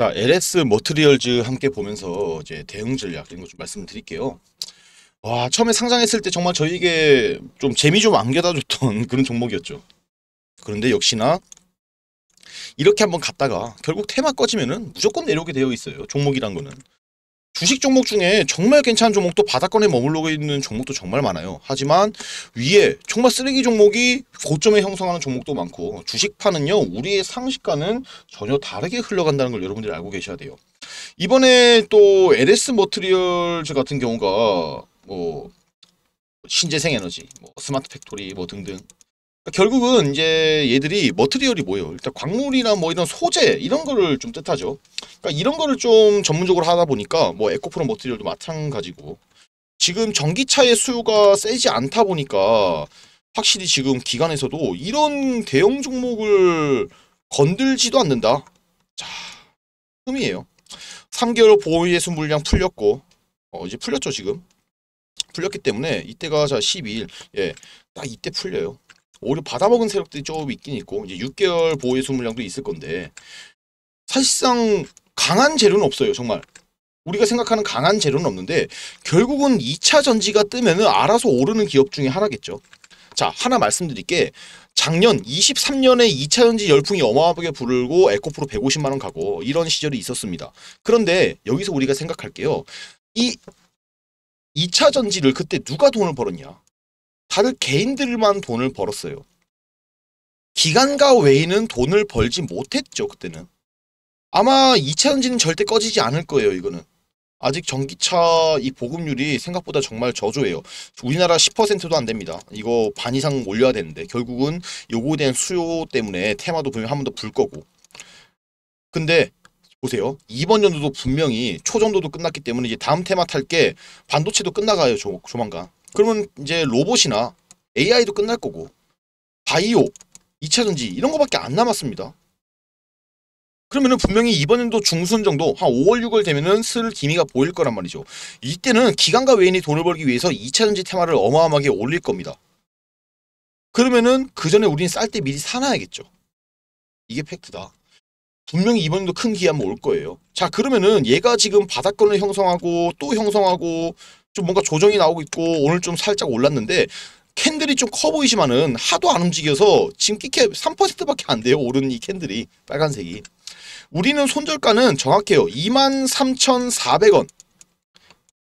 자, LS 머트리얼즈 함께 보면서 이제 대응 전략 이런 거 좀 말씀드릴게요. 와, 처음에 상장했을 때 정말 저희에게 좀 재미 좀 안겨다 줬던 그런 종목이었죠. 그런데 역시나 이렇게 한번 갔다가 결국 테마 꺼지면은 무조건 내려오게 되어 있어요. 종목이란 거는. 주식 종목 중에 정말 괜찮은 종목도 바닥권에 머물러 있는 종목도 정말 많아요. 하지만 위에 정말 쓰레기 종목이 고점에 형성하는 종목도 많고 어, 주식파는요 우리의 상식과는 전혀 다르게 흘러간다는 걸 여러분들이 알고 계셔야 돼요. 이번에 또 LS 머트리얼 즈 같은 경우가 뭐 신재생 에너지, 뭐 스마트 팩토리 뭐 등등 결국은 이제 얘들이 머트리얼이 뭐예요? 일단 광물이나 뭐 이런 소재 이런 거를 좀 뜻하죠. 그러니까 이런 거를 좀 전문적으로 하다 보니까 뭐 에코프로 머트리얼도 마찬가지고 지금 전기차의 수요가 세지 않다 보니까 확실히 지금 기관에서도 이런 대형 종목을 건들지도 않는다. 자, 흠이에요. 3개월 보호예순 물량 풀렸고 어, 이제 풀렸죠 지금. 풀렸기 때문에 이때가 자 12일 예, 딱 이때 풀려요. 오히려 받아먹은 세력들이 좀 있긴 있고 이제 6개월 보호예수 물량도 있을 건데 사실상 강한 재료는 없어요 정말 우리가 생각하는 강한 재료는 없는데 결국은 2차 전지가 뜨면 은 알아서 오르는 기업 중에 하나겠죠 자 하나 말씀드릴게 작년 23년에 2차 전지 열풍이 어마어마하게 불고 에코프로 150만원 가고 이런 시절이 있었습니다 그런데 여기서 우리가 생각할게요 이 2차 전지를 그때 누가 돈을 벌었냐 다들 개인들만 돈을 벌었어요. 기관과 외에는 돈을 벌지 못했죠, 그때는. 아마 2차 전지는 절대 꺼지지 않을 거예요, 이거는. 아직 전기차 이 보급률이 생각보다 정말 저조해요. 우리나라 10%도 안 됩니다. 이거 반 이상 올려야 되는데 결국은 요거에 대한 수요 때문에 테마도 분명히 한 번 더 불 거고. 근데 보세요. 이번 연도도 분명히 초정도도 끝났기 때문에 이제 다음 테마 탈게 반도체도 끝나가요. 조, 조만간. 그러면 이제 로봇이나 AI도 끝날 거고 바이오, 2차전지 이런 거밖에 안 남았습니다. 그러면은 분명히 이번에도 중순 정도 한 5월 6월 되면은 슬 기미가 보일 거란 말이죠. 이때는 기관과 외인이 돈을 벌기 위해서 2차전지 테마를 어마어마하게 올릴 겁니다. 그러면은 그 전에 우린 쌀 때 미리 사놔야겠죠. 이게 팩트다. 분명히 이번에도 큰 기한이 올 거예요. 자 그러면은 얘가 지금 바닥권을 형성하고 또 형성하고 좀 뭔가 조정이 나오고 있고 오늘 좀 살짝 올랐는데 캔들이 좀 커 보이지만은 하도 안 움직여서 지금 끼캡 3%밖에 안 돼요. 오른 이 캔들이 빨간색이. 우리는 손절가는 정확해요. 23,400원.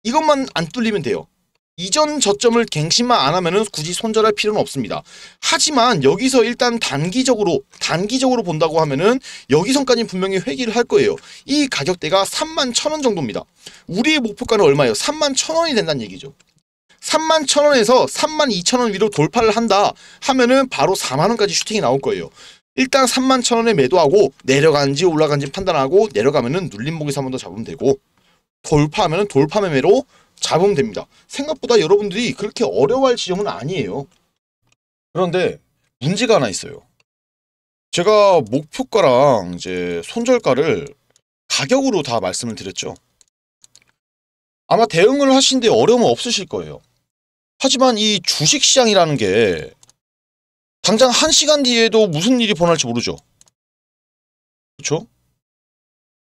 이것만 안 뚫리면 돼요. 이전 저점을 갱신만 안 하면은 굳이 손절할 필요는 없습니다. 하지만 여기서 일단 단기적으로 단기적으로 본다고 하면은 여기선까지 분명히 회귀를 할 거예요. 이 가격대가 3만 1 0원 정도입니다. 우리의 목표가는 얼마예요? 3만 1 0원이 된다는 얘기죠. 3만 1 0원에서 3만 2 0원 위로 돌파를 한다 하면은 바로 4만원까지 슈팅이 나올 거예요. 일단 3만 1 0원에 매도하고 내려간지 올라간지 판단하고 내려가면은 눌림목에서 한번 더 잡으면 되고 돌파하면은 돌파 매매로 잡으면 됩니다. 생각보다 여러분들이 그렇게 어려워할 지점은 아니에요. 그런데 문제가 하나 있어요. 제가 목표가랑 이제 손절가를 가격으로 다 말씀을 드렸죠. 아마 대응을 하시는데 어려움은 없으실 거예요. 하지만 이 주식시장이라는 게 당장 한시간 뒤에도 무슨 일이 벌어날지 모르죠. 그렇죠?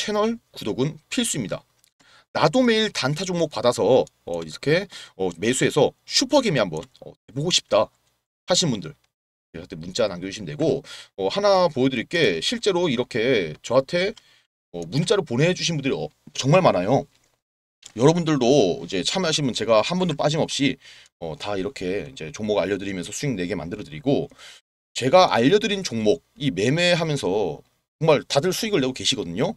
채널 구독은 필수입니다. 나도 매일 단타 종목 받아서 어, 이렇게 어, 매수해서 슈퍼게임 한번 어, 해보고 싶다 하신 분들 저한테 문자 남겨주시면 되고 어, 하나 보여드릴게 실제로 이렇게 저한테 어, 문자를 보내주신 분들이 어, 정말 많아요. 여러분들도 이제 참여하시면 제가 한 분도 빠짐없이 어, 다 이렇게 이제 종목 알려드리면서 수익 내게 만들어드리고 제가 알려드린 종목 이 매매하면서 정말 다들 수익을 내고 계시거든요.